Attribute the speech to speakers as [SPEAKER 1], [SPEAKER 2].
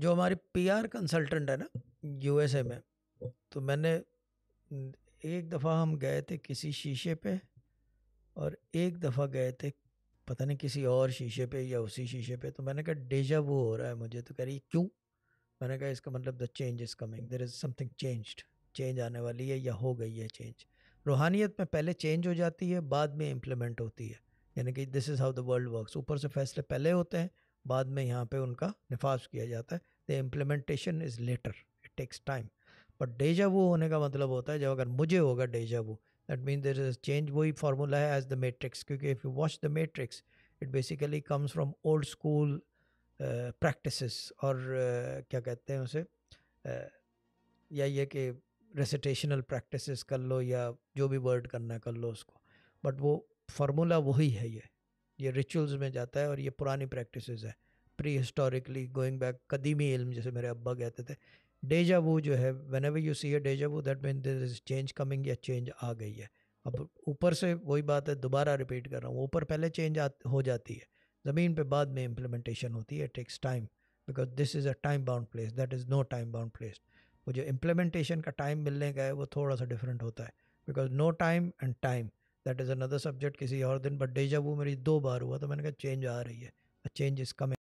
[SPEAKER 1] जो हमारे PR consultant है ना यूएसए में तो मैंने एक दफ़ा हम गए थे किसी शीशे पे और एक दफ़ा गए थे पता नहीं किसी और शीशे पे या उसी शीशे पे तो मैंने कहा डेजा वो हो रहा है मुझे तो कह रही क्यों मैंने कहा इसका मतलब the change is coming there is something changed change आने वाली है या हो गई है चेंज रूहानियत में पहले चेंज हो जाती है बाद में इम्प्लीमेंट होती है यानी कि this is how the world work ऊपर से फैसले पहले होते हैं बाद में यहाँ पे उनका नफाज किया जाता है the implementation is later it takes time but deja vu होने का मतलब होता है जब अगर मुझे होगा deja vu that mean there is change वही फार्मूला है एज द मेट्रिक्स क्योंकि if you watch the Matrix it basically comes from old school practice और uh, क्या कहते हैं उसे uh, या ये कि रेसिटेशनल प्रैक्टिस कर लो या जो भी वर्ड करना है कर लो उसको बट वो फार्मूला वही है ये ये रिचुअल्स में जाता है और ये पुरानी प्रैक्टिस है प्री हिस्टोरिकली गोइंग बैक कदीमी इल्म जैसे मेरे अब्बा कहते थे डेजा वो जो है whenever you see a deja vu that mean this is change coming या चेंज आ गई है अब ऊपर से वही बात है दोबारा रिपीट कर रहा हूँ ऊपर पहले चेंज आ, हो जाती है ज़मीन पे बाद में इम्प्लीमेंटेशन होती है takes time because this is a time bound place that is no time bound place वो जो इम्प्लीमेंटेशन का टाइम मिलने का है वो थोड़ा सा डिफरेंट होता है because no time and time that is another subject किसी और दिन बट डेजा वो मेरी दो बार हुआ तो मैंने कहा चेंज आ रही है चेंज इज कमिंग